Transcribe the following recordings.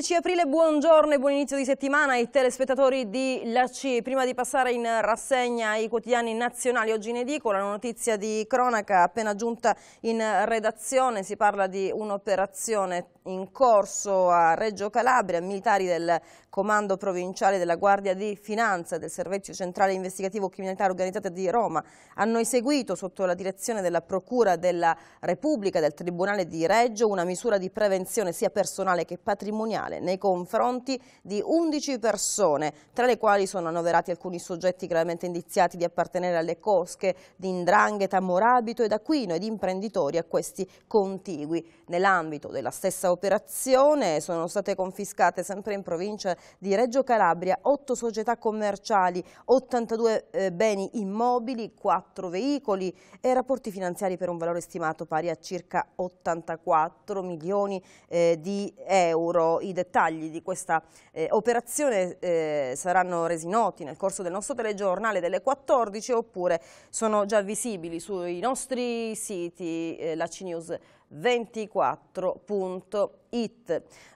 10 aprile, buongiorno e buon inizio di settimana ai telespettatori di La C. Prima di passare in rassegna i quotidiani nazionali, oggi in edicola una notizia di cronaca appena giunta in redazione, si parla di un'operazione in corso a Reggio Calabria, militari del Comando Provinciale della Guardia di Finanza del Servizio Centrale Investigativo Criminalità Organizzata di Roma hanno eseguito sotto la direzione della Procura della Repubblica del Tribunale di Reggio una misura di prevenzione sia personale che patrimoniale penale nei confronti di 11 persone, tra le quali sono annoverati alcuni soggetti gravemente indiziati di appartenere alle cosche di Indrangheta, Morabito ed Aquino ed imprenditori a questi contigui. Nell'ambito della stessa operazione sono state confiscate sempre in provincia di Reggio Calabria 8 società commerciali, 82 eh, beni immobili, 4 veicoli e rapporti finanziari per un valore stimato pari a circa 84 milioni eh, di euro. I dettagli di questa eh, operazione eh, saranno resi noti nel corso del nostro telegiornale delle 14 oppure sono già visibili sui nostri siti eh, lacnews.com 24.it.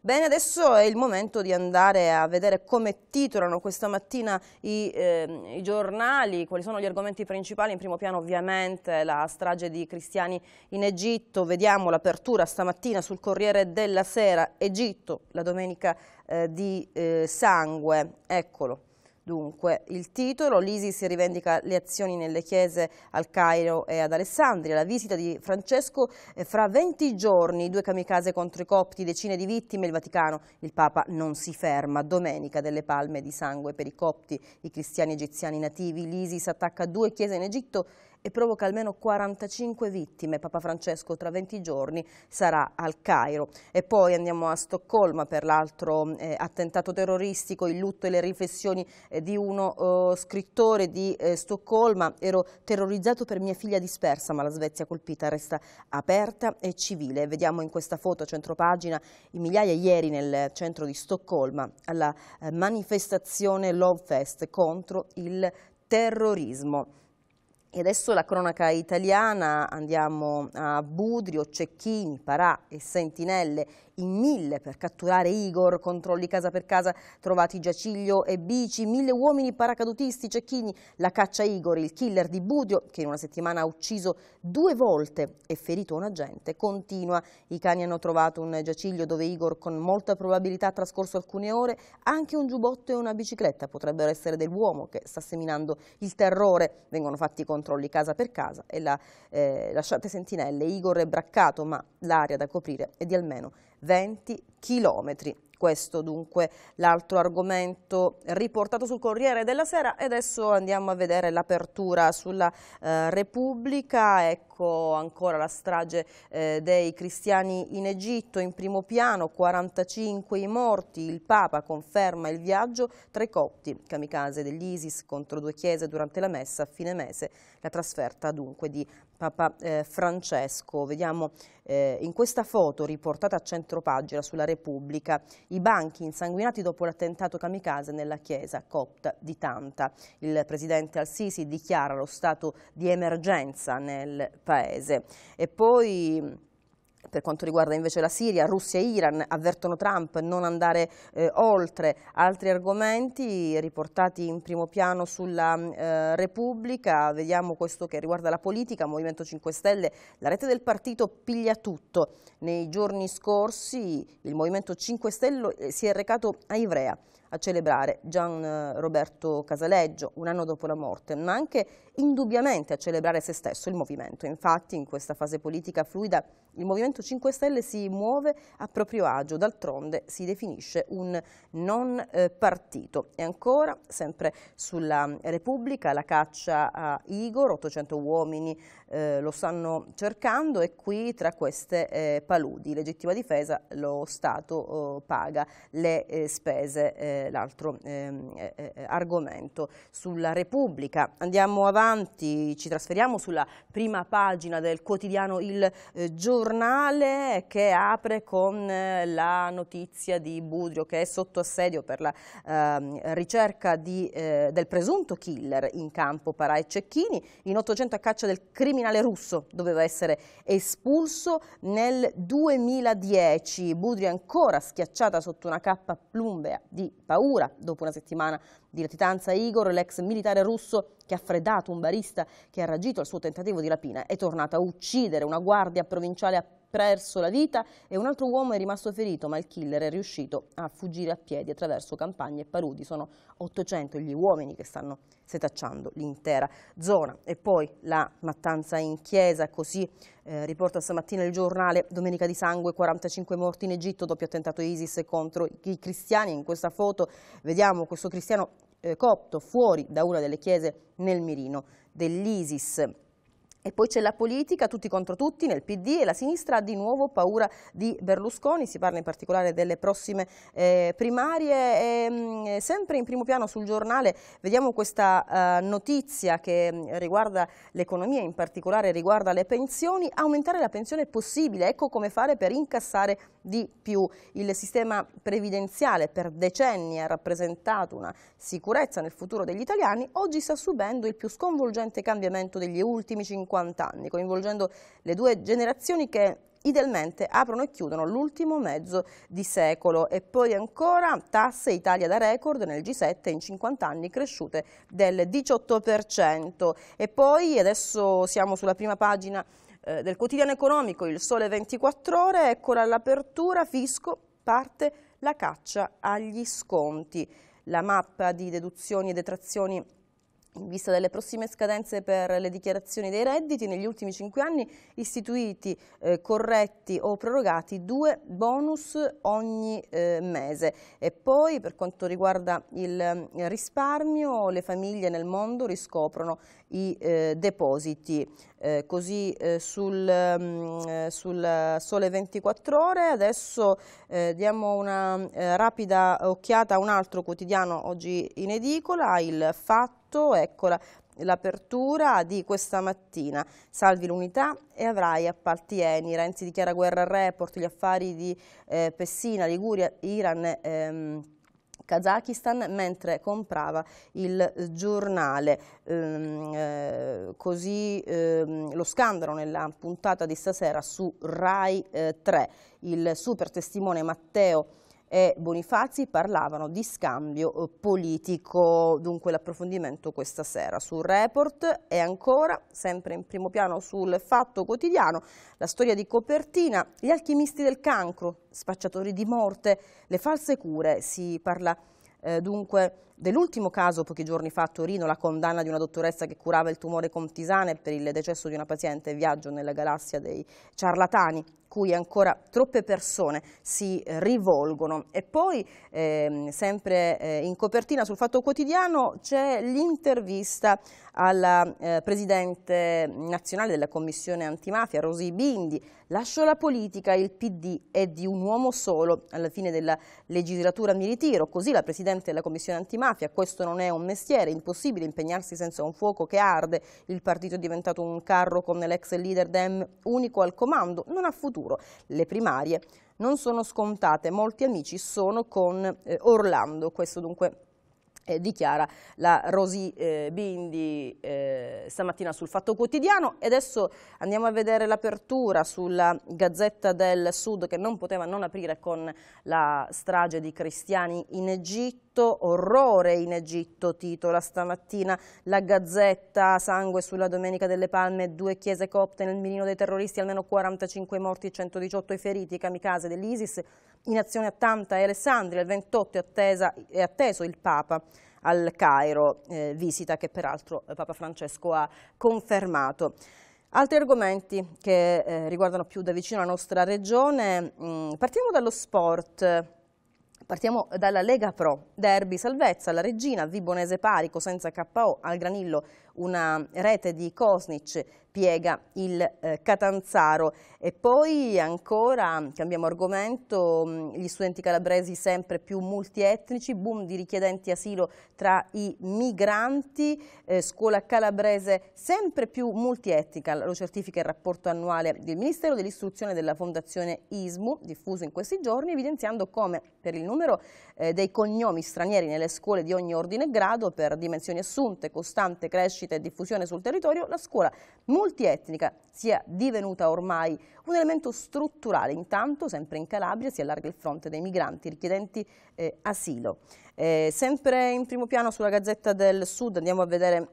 Bene, adesso è il momento di andare a vedere come titolano questa mattina i, eh, i, giornali, quali sono gli argomenti principali, in primo piano ovviamente la strage di cristiani in Egitto, vediamo l'apertura stamattina sul Corriere della Sera, Egitto, la domenica eh, di eh, sangue, eccolo. Dunque, il titolo, l'ISIS rivendica le azioni nelle chiese al Cairo e ad Alessandria, la visita di Francesco fra 20 giorni, due kamikaze contro i copti, decine di vittime, il Vaticano, il Papa non si ferma, domenica delle palme di sangue per i copti, i cristiani egiziani nativi, l'ISIS attacca due chiese in Egitto e provoca almeno 45 vittime. Papa Francesco tra 20 giorni sarà al Cairo. E poi andiamo a Stoccolma per l'altro eh, attentato terroristico, il lutto e le riflessioni eh, di uno eh, scrittore di eh, Stoccolma. Ero terrorizzato per mia figlia dispersa, ma la Svezia colpita resta aperta e civile. Vediamo in questa foto a centropagina i migliaia ieri nel centro di Stoccolma alla eh, manifestazione Love Fest contro il terrorismo. E adesso la cronaca italiana, andiamo a Budrio, Cecchini, Parà e Sentinelle in mille per catturare Igor, controlli casa per casa, trovati Giaciglio e Bici, mille uomini paracadutisti cecchini, la caccia Igor, il killer di Budio che in una settimana ha ucciso due volte e ferito un agente, continua. I cani hanno trovato un giaciglio dove Igor con molta probabilità ha trascorso alcune ore, anche un giubbotto e una bicicletta potrebbero essere dell'uomo che sta seminando il terrore. Vengono fatti i controlli casa per casa e la, eh, lasciate sentinelle. Igor è braccato ma l'aria da coprire è di almeno 20 chilometri. Questo dunque l'altro argomento riportato sul Corriere della Sera adesso andiamo a vedere l'apertura sulla eh, Repubblica, ecco ancora la strage eh, dei cristiani in Egitto in primo piano, 45 i morti, il Papa conferma il viaggio, tre copti, kamikaze dell'Isis contro due chiese durante la messa a fine mese, la trasferta dunque di Papa eh, Francesco. Vediamo eh, in questa foto riportata a centro pagina sulla Repubblica i banchi insanguinati dopo l'attentato kamikaze nella chiesa copta di Tanta. Il presidente Al-Sisi dichiara lo stato di emergenza nel paese. E poi per quanto riguarda invece la Siria, Russia e Iran avvertono Trump non andare eh, oltre. Altri argomenti riportati in primo piano sulla mm, eh, Repubblica, vediamo questo che riguarda la politica, Movimento 5 Stelle, la rete del partito piglia tutto. Nei giorni scorsi il Movimento 5 Stelle eh, si è recato a Ivrea a celebrare Gian eh, Roberto Casaleggio un anno dopo la morte, ma anche indubbiamente a celebrare se stesso il movimento. Infatti in questa fase politica fluida il Movimento 5 Stelle si muove a proprio agio, d'altronde si definisce un non eh, partito. E ancora, sempre sulla eh, Repubblica, la caccia a Igor, 800 uomini eh, lo stanno cercando e qui tra queste eh, paludi. Legittima difesa lo Stato eh, paga le eh, spese, eh, l'altro ehm, argomento. Sulla Repubblica andiamo avanti, ci trasferiamo sulla prima pagina del quotidiano Il Giornale che apre con la notizia di Budrio che è sotto assedio per la ehm, ricerca di, del presunto killer in campo Parai Cecchini, in 800 a caccia del criminale criminale russo doveva essere espulso nel 2010. Budri ancora schiacciata sotto una cappa plumbea di paura dopo una settimana di latitanza Igor, l'ex militare russo che ha freddato un barista che ha reagito al suo tentativo di rapina, è tornato a uccidere una guardia provinciale a perso la vita e un altro uomo è rimasto ferito, ma il killer è riuscito a fuggire a piedi attraverso campagne e paludi. Sono 800 gli uomini che stanno setacciando l'intera zona. E poi la mattanza in chiesa, così eh, riporta stamattina il giornale Domenica di Sangue, 45 morti in Egitto dopo attentato ISIS contro i cristiani. In questa foto vediamo questo cristiano eh, copto fuori da una delle chiese nel mirino dell'ISIS. E poi c'è la politica, tutti contro tutti nel PD e la sinistra ha di nuovo paura di Berlusconi, si parla in particolare delle prossime eh, primarie. E, ehm, mh, sempre in primo piano sul giornale vediamo questa uh, notizia che mh, mm, riguarda l'economia, in particolare riguarda le pensioni. Aumentare la pensione è possibile, ecco come fare per incassare di più. Il sistema previdenziale per decenni ha rappresentato una sicurezza nel futuro degli italiani, oggi sta subendo il più sconvolgente cambiamento degli ultimi 50 50 anni, coinvolgendo le due generazioni che idealmente aprono e chiudono l'ultimo mezzo di secolo e poi ancora tasse Italia da record nel G7 in 50 anni cresciute del 18% e poi adesso siamo sulla prima pagina eh, del quotidiano economico Il Sole 24 Ore, eccola l'apertura, fisco, parte la caccia agli sconti, la mappa di deduzioni e detrazioni in vista delle prossime scadenze per le dichiarazioni dei redditi, negli ultimi cinque anni istituiti, eh, corretti o prorogati due bonus ogni eh, mese. E poi per quanto riguarda il eh, risparmio, le famiglie nel mondo riscoprono i eh, depositi. Eh, così eh, sul, mh, mm, sul, sole 24 ore. Adesso diamo una rapida occhiata a un altro quotidiano oggi in edicola, il Fatto 8, eccola l'apertura di questa mattina. Salvi l'unità e avrai appalti Eni. Renzi dichiara guerra al report, gli affari di eh, Pessina, Liguria, Iran... Ehm, Kazakistan mentre comprava il giornale. Ehm, eh, così eh, lo scandalo nella puntata di stasera su Rai eh, 3. Il super testimone Matteo e Bonifazi parlavano di scambio eh, politico, dunque l'approfondimento questa sera sul report e ancora, sempre in primo piano sul fatto quotidiano, la storia di copertina, gli alchimisti del cancro, spacciatori di morte, le false cure, si parla eh, dunque dell'ultimo caso pochi giorni fa a Torino, la condanna di una dottoressa che curava il tumore con tisane per il decesso di una paziente, in viaggio nella galassia dei ciarlatani, cui ancora troppe persone si eh, rivolgono. E poi, eh, sempre eh, in copertina sul Fatto Quotidiano, c'è l'intervista alla eh, Presidente nazionale della Commissione Antimafia, Rosy Bindi. Lascio la politica, il PD è di un uomo solo, alla fine della legislatura mi ritiro. Così la Presidente della Commissione Antimafia, questo non è un mestiere, è impossibile impegnarsi senza un fuoco che arde. Il partito è diventato un carro con l'ex leader Dem unico al comando, non ha futuro futuro. Le primarie non sono scontate, molti amici sono con eh, Orlando, questo dunque eh, dichiara la Rosy eh, Bindi eh, stamattina sul Fatto Quotidiano e adesso andiamo a vedere l'apertura sulla Gazzetta del Sud che non poteva non aprire con la strage di cristiani in Egitto, orrore in Egitto titola stamattina la Gazzetta, sangue sulla Domenica delle Palme, due chiese copte nel mirino dei terroristi, almeno 45 morti, 118 i feriti, kamikaze dell'Isis, in azione a Tanta e Alessandria, il 28 è, attesa, è atteso il Papa al Cairo, eh, visita che peraltro eh, Papa Francesco ha confermato. Altri argomenti che eh, riguardano più da vicino la nostra regione, mh, mm, partiamo dallo sport. Partiamo dalla Lega Pro, derby salvezza, la regina, Vibonese Parico senza KO al Granillo una rete di Kosnic piega il eh, Catanzaro e poi ancora, cambiamo argomento, mm, gli studenti calabresi sempre più multietnici, boom di richiedenti asilo tra i migranti, eh, scuola calabrese sempre più multietnica, lo certifica il rapporto annuale del Ministero dell'Istruzione della Fondazione ISMU, diffuso in questi giorni, evidenziando come per il numero eh, dei cognomi stranieri nelle scuole di ogni ordine e grado, per dimensioni assunte, costante crescita, crescita e diffusione sul territorio, la scuola multietnica sia divenuta ormai un elemento strutturale. Intanto, sempre in Calabria, si allarga il fronte dei migranti richiedenti eh, asilo. Eh, sempre in primo piano sulla Gazzetta del Sud andiamo a vedere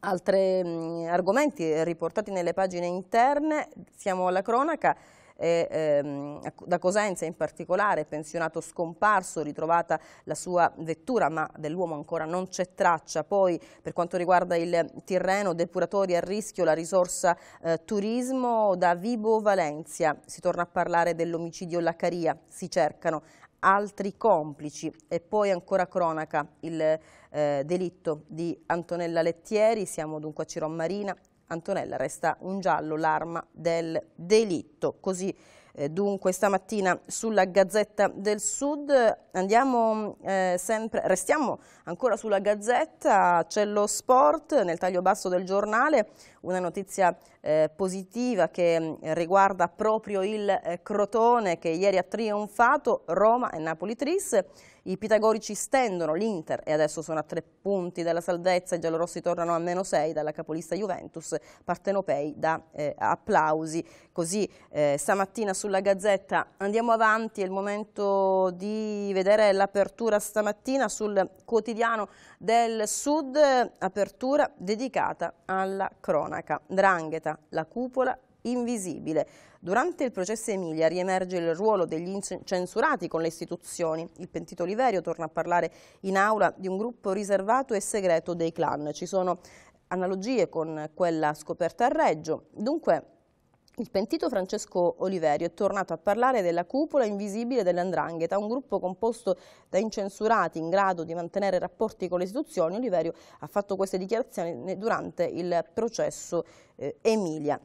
altri mm, argomenti riportati nelle pagine interne. Siamo alla cronaca ehm, da Cosenza in particolare, pensionato scomparso, ritrovata la sua vettura, ma dell'uomo ancora non c'è traccia. Poi per quanto riguarda il Tirreno, depuratori a rischio, la risorsa eh, turismo da Vibo Valencia. Si torna a parlare dell'omicidio Laccaria, si cercano altri complici e poi ancora cronaca il eh, delitto di Antonella Lettieri, siamo dunque a Ciro Marina, Antonella resta un giallo l'arma del delitto. Così eh, dunque stamattina sulla Gazzetta del Sud andiamo eh, sempre, restiamo ancora sulla Gazzetta, c'è lo sport nel taglio basso del giornale, una notizia eh, positiva che mm, riguarda proprio il eh, Crotone che ieri ha trionfato Roma e Napoli Tris i pitagorici stendono l'Inter e adesso sono a tre punti dalla salvezza. I giallorossi tornano a meno sei dalla capolista Juventus. Partenopei da eh, applausi. Così eh, stamattina sulla Gazzetta andiamo avanti. È il momento di vedere l'apertura stamattina sul quotidiano del Sud. Apertura dedicata alla cronaca. Drangheta, la cupola invisibile. Durante il processo Emilia riemerge il ruolo degli incensurati con le istituzioni. Il pentito Oliverio torna a parlare in aula di un gruppo riservato e segreto dei clan. Ci sono analogie con quella scoperta a Reggio. Dunque, il pentito Francesco Oliverio è tornato a parlare della cupola invisibile dell'Andrangheta, un gruppo composto da incensurati in grado di mantenere rapporti con le istituzioni. Oliverio ha fatto queste dichiarazioni durante il processo eh, Emilia.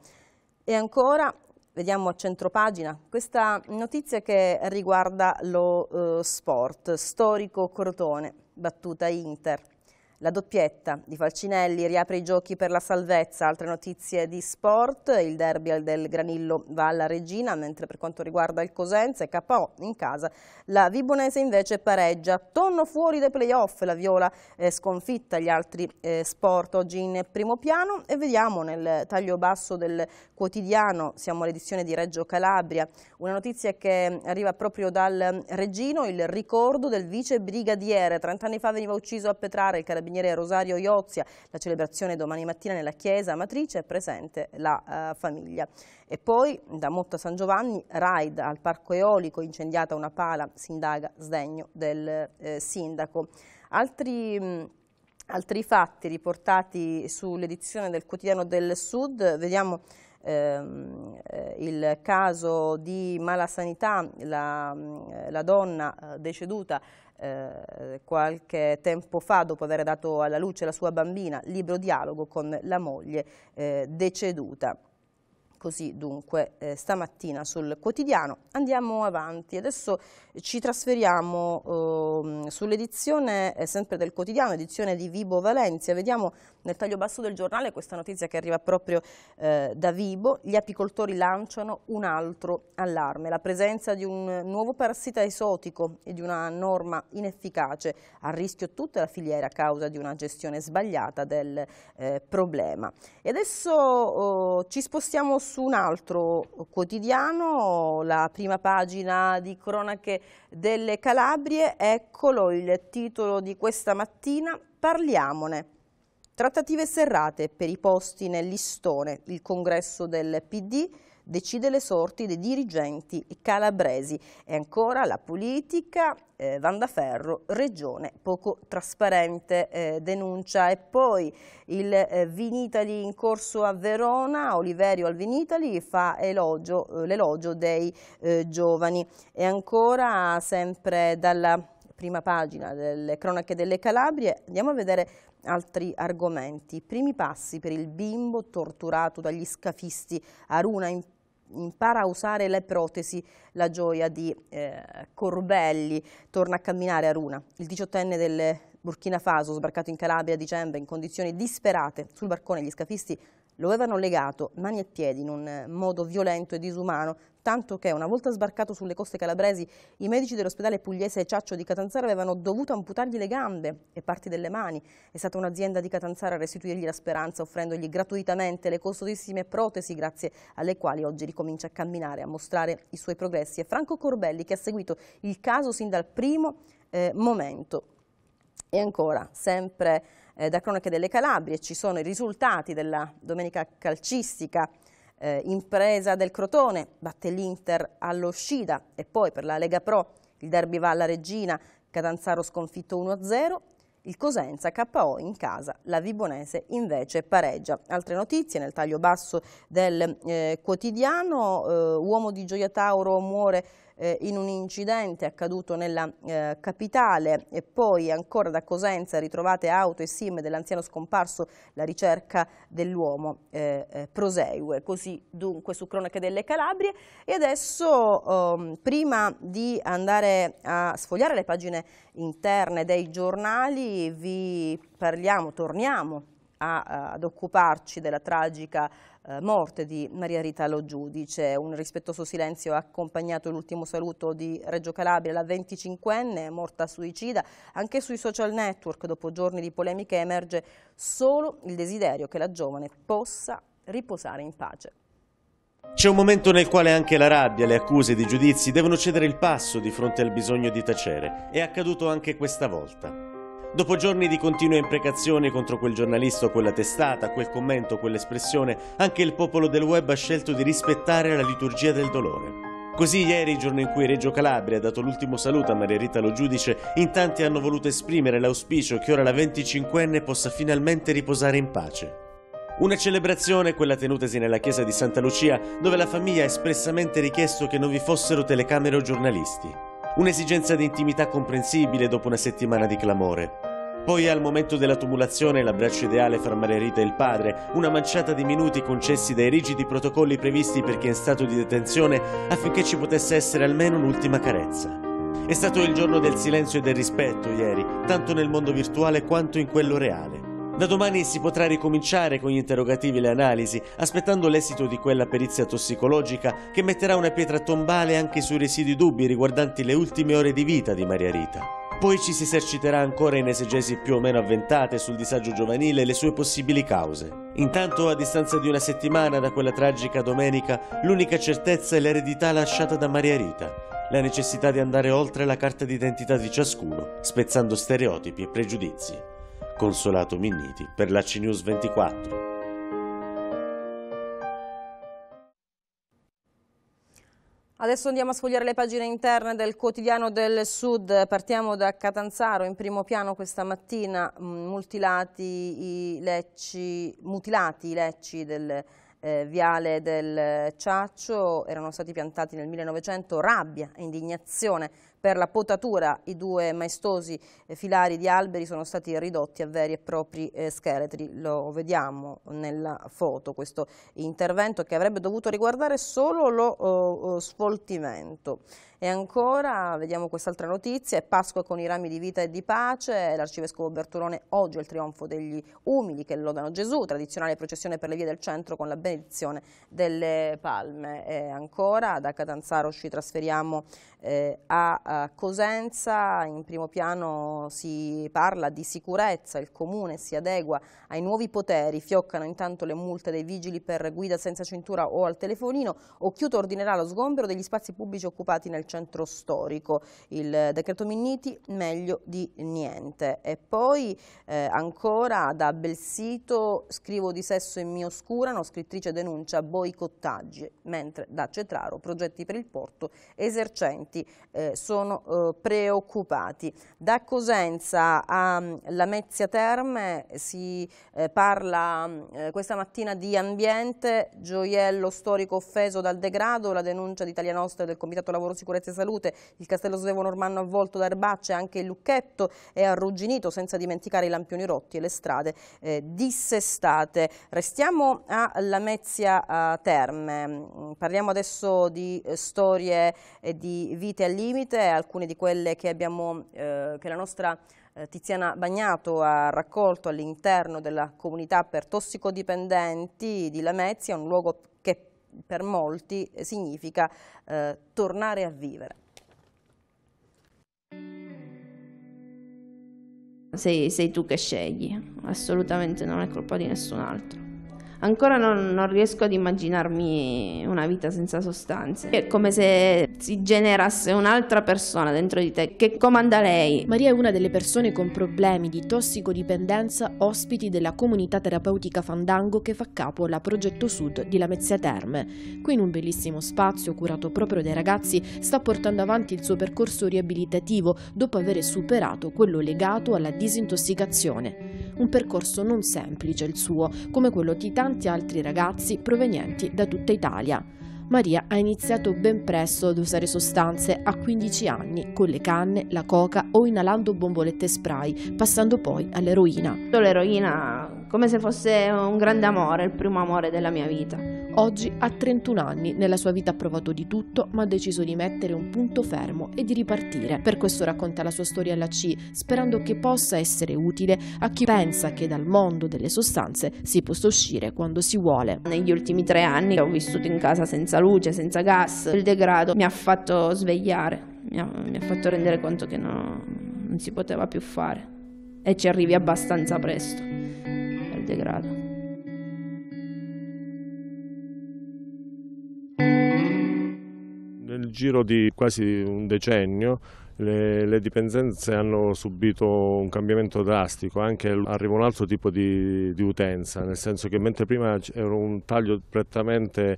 E ancora vediamo a centro pagina questa notizia che riguarda lo eh, sport, storico Crotone, battuta Inter. La doppietta di Falcinelli riapre i giochi per la salvezza. Altre notizie di sport, il derby del Granillo va alla Regina, mentre per quanto riguarda il Cosenza e KO in casa, la Vibonese invece pareggia. Tonno fuori dai playoff, la Viola eh, sconfitta gli altri eh, sport oggi in primo piano e vediamo nel taglio basso del quotidiano, siamo all'edizione di Reggio Calabria, una notizia che arriva proprio dal eh, Regino, il ricordo del vice brigadiere. 30 anni fa veniva ucciso a Petrara il carabiniere l'ingegnere Rosario Iozia. La celebrazione domani mattina nella chiesa matrice è presente la eh, famiglia. E poi da Motta San Giovanni, raid al parco eolico, incendiata una pala, si sdegno del eh, sindaco. Altri... Mh, mm, altri fatti riportati sull'edizione del quotidiano del Sud, vediamo ehm, eh, il caso di malasanità, la, mm, eh, la donna eh, deceduta eh, qualche tempo fa, dopo aver dato alla luce la sua bambina, libro dialogo con la moglie eh, deceduta così dunque eh, stamattina sul quotidiano. Andiamo avanti, adesso ci trasferiamo eh, sull'edizione eh, sempre del quotidiano, edizione di Vibo Valencia, vediamo nel taglio basso del giornale questa notizia che arriva proprio eh, da Vibo, gli apicoltori lanciano un altro allarme, la presenza di un nuovo parassita esotico e di una norma inefficace, a rischio tutta la filiera a causa di una gestione sbagliata del eh, problema. E adesso oh, ci spostiamo su su un altro quotidiano, la prima pagina di cronache delle Calabrie, eccolo il titolo di questa mattina, parliamone. Trattative serrate per i posti nel listone, il congresso del PD decide le sorti dei dirigenti calabresi. E ancora la politica, eh, Vandaferro, regione poco trasparente, eh, denuncia. E poi il eh, Vinitali in corso a Verona, Oliverio al Vinitali fa eh, l'elogio dei eh, giovani. E ancora sempre dalla prima pagina delle cronache delle Calabrie, andiamo a vedere altri argomenti. Primi passi per il bimbo torturato dagli scafisti Aruna in impara a usare le protesi, la gioia di eh, Corbelli, torna a camminare a Runa, il diciottenne del Burkina Faso, sbarcato in Calabria a dicembre in condizioni disperate, sul barcone gli scafisti lo avevano legato mani e piedi in un eh, modo violento e disumano, tanto che una volta sbarcato sulle coste calabresi i medici dell'ospedale pugliese Ciaccio di Catanzaro avevano dovuto amputargli le gambe e parti delle mani. È stata un'azienda di Catanzaro a restituirgli la speranza offrendogli gratuitamente le costosissime protesi grazie alle quali oggi ricomincia a camminare, a mostrare i suoi progressi. E Franco Corbelli che ha seguito il caso sin dal primo eh, momento. E ancora, sempre eh, da Cronache delle Calabrie, ci sono i risultati della domenica calcistica, eh, impresa del Crotone, batte l'Inter all'Oscida e poi per la Lega Pro il derby va alla Regina, Catanzaro sconfitto 1-0, il Cosenza KO in casa, la Vibonese invece pareggia. Altre notizie nel taglio basso del eh, quotidiano, eh, uomo di Gioia Tauro muore eh, in un incidente accaduto nella eh, capitale e poi ancora da Cosenza ritrovate auto e sim dell'anziano scomparso, la ricerca dell'uomo eh, eh, prosegue. Così dunque su Cronache delle Calabrie e adesso ehm, prima di andare a sfogliare le pagine interne dei giornali vi parliamo, torniamo a, ad occuparci della tragica eh, morte di Maria Rita Lo Giudice. Un rispettoso silenzio ha accompagnato l'ultimo saluto di Reggio Calabria, la 25enne morta suicida. Anche sui social network, dopo giorni di polemiche, emerge solo il desiderio che la giovane possa riposare in pace. C'è un momento nel quale anche la rabbia, le accuse ed i giudizi devono cedere il passo di fronte al bisogno di tacere. È accaduto anche questa volta. Dopo giorni di continue imprecazioni contro quel giornalista quella testata, quel commento, quell'espressione, anche il popolo del web ha scelto di rispettare la liturgia del dolore. Così ieri, giorno in cui Reggio Calabria ha dato l'ultimo saluto a Maria Rita Lo Giudice, in tanti hanno voluto esprimere l'auspicio che ora la 25enne possa finalmente riposare in pace. Una celebrazione, quella tenutasi nella chiesa di Santa Lucia, dove la famiglia ha espressamente richiesto che non vi fossero telecamere o giornalisti. Un'esigenza di intimità comprensibile dopo una settimana di clamore. Poi al momento della tumulazione l'abbraccio ideale fra Margherita e il padre, una manciata di minuti concessi dai rigidi protocolli previsti per chi è in stato di detenzione affinché ci potesse essere almeno un'ultima carezza. È stato il giorno del silenzio e del rispetto ieri, tanto nel mondo virtuale quanto in quello reale. Da domani si potrà ricominciare con gli interrogativi e le analisi, aspettando l'esito di quella perizia tossicologica che metterà una pietra tombale anche sui residui dubbi riguardanti le ultime ore di vita di Maria Rita. Poi ci si eserciterà ancora in esegesi più o meno avventate sul disagio giovanile e le sue possibili cause. Intanto, a distanza di una settimana da quella tragica domenica, l'unica certezza è l'eredità lasciata da Maria Rita, la necessità di andare oltre la carta d'identità di ciascuno, spezzando stereotipi e pregiudizi. Consolato Minniti per la CNews 24. Adesso andiamo a sfogliare le pagine interne del quotidiano del Sud, partiamo da Catanzaro, in primo piano questa mattina mm, mutilati i lecci, mutilati i lecci del eh, viale del Ciaccio, erano stati piantati nel 1900, rabbia e indignazione per la potatura i due maestosi eh, filari di alberi sono stati ridotti a veri e propri eh, scheletri, lo vediamo nella foto questo intervento che avrebbe dovuto riguardare solo lo oh, oh, sfoltimento. E ancora, vediamo quest'altra notizia, è Pasqua con i rami di vita e di pace, l'arcivescovo Bertolone oggi è il trionfo degli umili che lodano Gesù, tradizionale processione per le vie del centro con la benedizione delle palme. E ancora, da Catanzaro ci trasferiamo eh, a, a Cosenza, in primo piano si parla di sicurezza, il comune si adegua ai nuovi poteri, fioccano intanto le multe dei vigili per guida senza cintura o al telefonino, Occhiuto ordinerà lo sgombero degli spazi pubblici occupati nel centro centro storico. Il decreto Minniti meglio di niente. E poi eh, ancora da Belsito scrivo di sesso e mi oscurano, scrittrice denuncia boicottaggi, mentre da Cetraro progetti per il porto esercenti eh, sono eh, preoccupati. Da Cosenza a mm, Lamezia Terme si eh, parla mm, eh, questa mattina di ambiente, gioiello storico offeso dal degrado, la denuncia di Italia Nostra del Comitato Lavoro Sicurezza sicurezza e salute, il Castello Svevo Normanno avvolto da erbacce, anche il Lucchetto è arrugginito, senza dimenticare i lampioni rotti e le strade eh, dissestate. Restiamo a Lamezia Terme, mm, parliamo adesso di eh, storie e eh, di vite al limite, alcune di quelle che, abbiamo, eh, che la nostra eh, Tiziana Bagnato ha raccolto all'interno della comunità per tossicodipendenti di Lamezia, un luogo per molti eh, significa eh, tornare a vivere. Sei, sei tu che scegli, assolutamente non è colpa di nessun altro. Ancora non, non, riesco ad immaginarmi una vita senza sostanze. È come se si generasse un'altra persona dentro di te che comanda lei. Maria è una delle persone con problemi di tossicodipendenza ospiti della comunità terapeutica Fandango che fa capo alla Progetto Sud di Lamezia Terme. Qui in un bellissimo spazio curato proprio dai ragazzi sta portando avanti il suo percorso riabilitativo dopo aver superato quello legato alla disintossicazione. Un percorso non semplice il suo, come quello di tanti altri ragazzi provenienti da tutta Italia. Maria ha iniziato ben presto ad usare sostanze a 15 anni, con le canne, la coca o inalando bombolette spray, passando poi all'eroina. L'eroina come se fosse un grande amore, il primo amore della mia vita. Oggi, ha 31 anni, nella sua vita ha provato di tutto, ma ha deciso di mettere un punto fermo e di ripartire. Per questo racconta la sua storia alla C, sperando che possa essere utile a chi pensa che dal mondo delle sostanze si possa uscire quando si vuole. Negli ultimi tre anni ho vissuto in casa senza luce, senza gas, il degrado mi ha fatto svegliare, mi ha, mi ha fatto rendere conto che no, non si poteva più fare. E ci arrivi abbastanza presto degrado. Nel giro di quasi un decennio le, le, dipendenze hanno subito un cambiamento drastico, anche arriva un altro tipo di, di utenza, nel senso che mentre prima era un taglio prettamente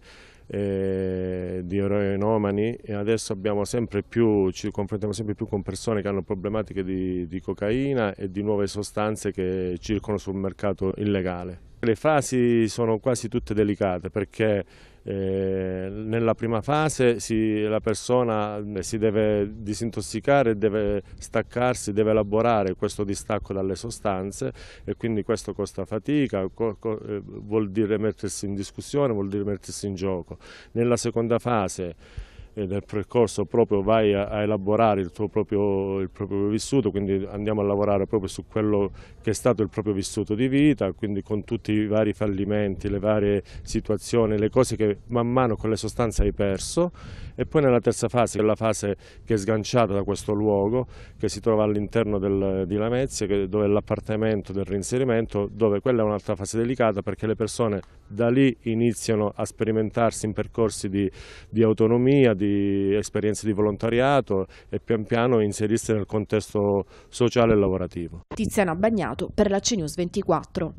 eh, di eroinomani e adesso sempre più, ci confrontiamo sempre più con persone che hanno problematiche di, di cocaina e di nuove sostanze che circolano sul mercato illegale. Le fasi sono quasi tutte delicate perché Ehm, nella prima fase si, la persona eh, si deve disintossicare, deve staccarsi, deve elaborare questo distacco dalle sostanze e quindi questo costa fatica, co, co, eh, vuol dire mettersi in discussione, vuol dire mettersi in gioco. Nella seconda fase nel percorso proprio vai a, a elaborare il tuo proprio, il proprio, vissuto, quindi andiamo a lavorare proprio su quello che è stato il proprio vissuto di vita, quindi con tutti i vari fallimenti, le varie situazioni, le cose che man mano con le sostanze hai perso e poi nella terza fase, che è la fase che è sganciata da questo luogo, che si trova all'interno di Lamezia, che, dove è l'appartamento del reinserimento, dove quella è un'altra fase delicata perché le persone da lì iniziano a sperimentarsi in percorsi di, di autonomia, di di esperienze di volontariato e pian piano inserirsi nel contesto sociale e lavorativo. Tiziana Bagnato per la CNews 24.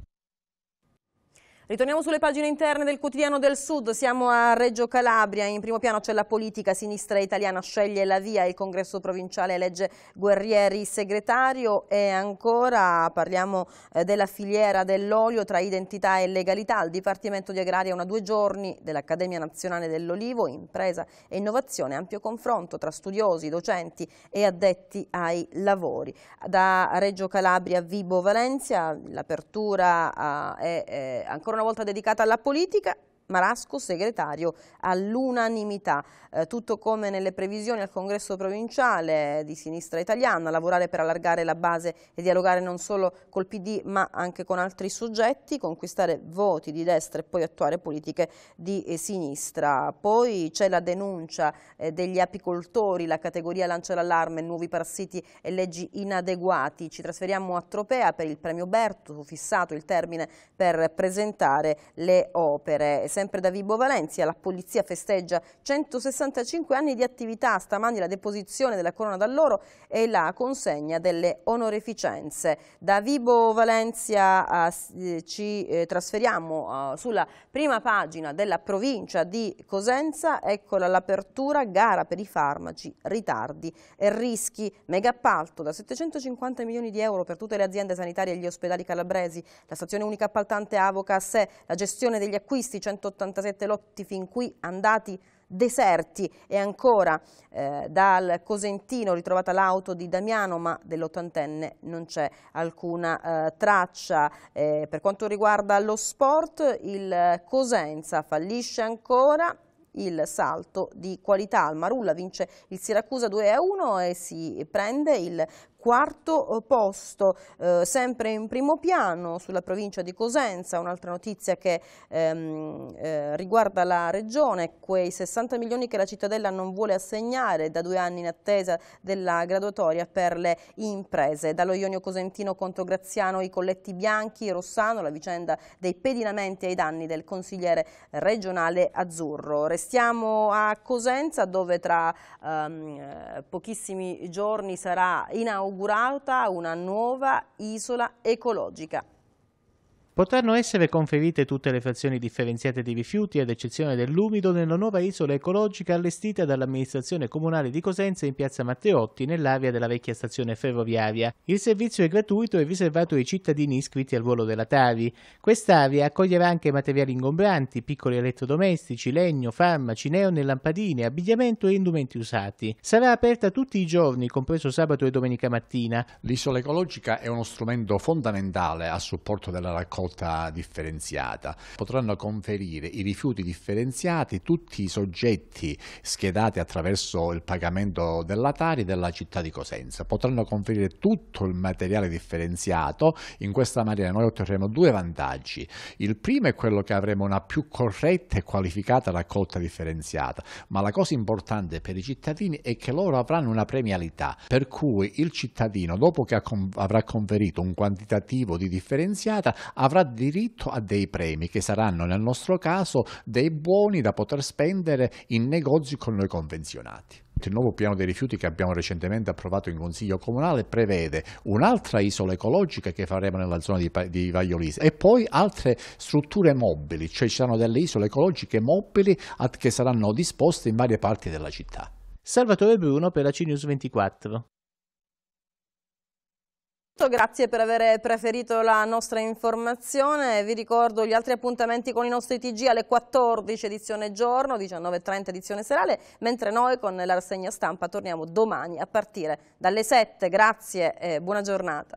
Ritorniamo sulle pagine interne del quotidiano del Sud, siamo a Reggio Calabria, in primo piano c'è la politica, sinistra italiana sceglie la via, il congresso provinciale elegge Guerrieri segretario e ancora parliamo eh, della filiera dell'olio tra identità e legalità, al Dipartimento di Agraria una due giorni dell'Accademia Nazionale dell'Olivo, impresa e innovazione, ampio confronto tra studiosi, docenti e addetti ai lavori. Da Reggio Calabria a Vibo Valencia l'apertura ah, è eh, ancora una volta dedicata alla politica Marasco, segretario all'unanimità. Eh, tutto come nelle previsioni al congresso provinciale di sinistra italiana, lavorare per allargare la base e dialogare non solo col PD ma anche con altri soggetti, conquistare voti di destra e poi attuare politiche di eh, sinistra. Poi c'è la denuncia eh, degli apicoltori, la categoria lancia l'allarme, nuovi parassiti e leggi inadeguati. Ci trasferiamo a Tropea per il premio Berto, fissato il termine per presentare le opere. Sempre da Vibo Valencia, la polizia festeggia 165 anni di attività, stamani la deposizione della corona d'alloro e la consegna delle onoreficenze. Da Vibo Valencia eh, eh, ci eh, trasferiamo eh, sulla prima pagina della provincia di Cosenza, eccola l'apertura, gara per i farmaci, ritardi e rischi, megappalto da 750 milioni di euro per tutte le aziende sanitarie e gli ospedali calabresi, la stazione unica appaltante Avoca a sé, la gestione degli acquisti 100 187 lotti fin qui andati deserti e ancora eh, dal Cosentino ritrovata l'auto di Damiano ma dell'ottantenne non c'è alcuna eh, traccia. Eh, per quanto riguarda lo sport il Cosenza fallisce ancora il salto di qualità. Al Marulla vince il Siracusa 2-1 a e si prende il quarto eh, posto, eh, sempre in primo piano sulla provincia di Cosenza, un'altra notizia che ehm, eh, riguarda la regione, quei 60 milioni che la cittadella non vuole assegnare da due anni in attesa della graduatoria per le imprese. Dallo Ionio Cosentino contro Graziano i colletti bianchi e Rossano, la vicenda dei pedinamenti ai danni del consigliere regionale Azzurro. Restiamo a Cosenza dove tra ehm, eh, pochissimi giorni sarà inaugurato inaugurata una nuova isola ecologica. Potranno essere conferite tutte le frazioni differenziate di rifiuti ad eccezione dell'umido nella nuova isola ecologica allestita dall'amministrazione comunale di Cosenza in piazza Matteotti nell'area della vecchia stazione ferroviaria. Il servizio è gratuito e riservato ai cittadini iscritti al ruolo della Tavi. Quest'area accoglierà anche materiali ingombranti, piccoli elettrodomestici, legno, farmaci, neon e lampadine, abbigliamento e indumenti usati. Sarà aperta tutti i giorni, compreso sabato e domenica mattina. L'isola ecologica è uno strumento fondamentale a supporto della raccolta raccolta differenziata. Potranno conferire i rifiuti differenziati tutti i soggetti schedati attraverso il pagamento della Tari della città di Cosenza. Potranno conferire tutto il materiale differenziato. In questa maniera noi otterremo due vantaggi. Il primo è quello che avremo una più corretta e qualificata raccolta differenziata, ma la cosa importante per i cittadini è che loro avranno una premialità, per cui il cittadino dopo che avrà conferito un quantitativo di differenziata avrà avrà diritto a dei premi che saranno nel nostro caso dei buoni da poter spendere in negozi con noi convenzionati. Il nuovo piano dei rifiuti che abbiamo recentemente approvato in Consiglio Comunale prevede un'altra isola ecologica che faremo nella zona di, di Vagliolise e poi altre strutture mobili, cioè ci saranno delle isole ecologiche mobili che saranno disposte in varie parti della città. Salvatore Bruno per la CNews 24. Grazie per aver preferito la nostra informazione, vi ricordo gli altri appuntamenti con i nostri TG alle 14 edizione giorno, 19.30 edizione serale, mentre noi con la rassegna stampa torniamo domani a partire dalle 7, grazie e buona giornata.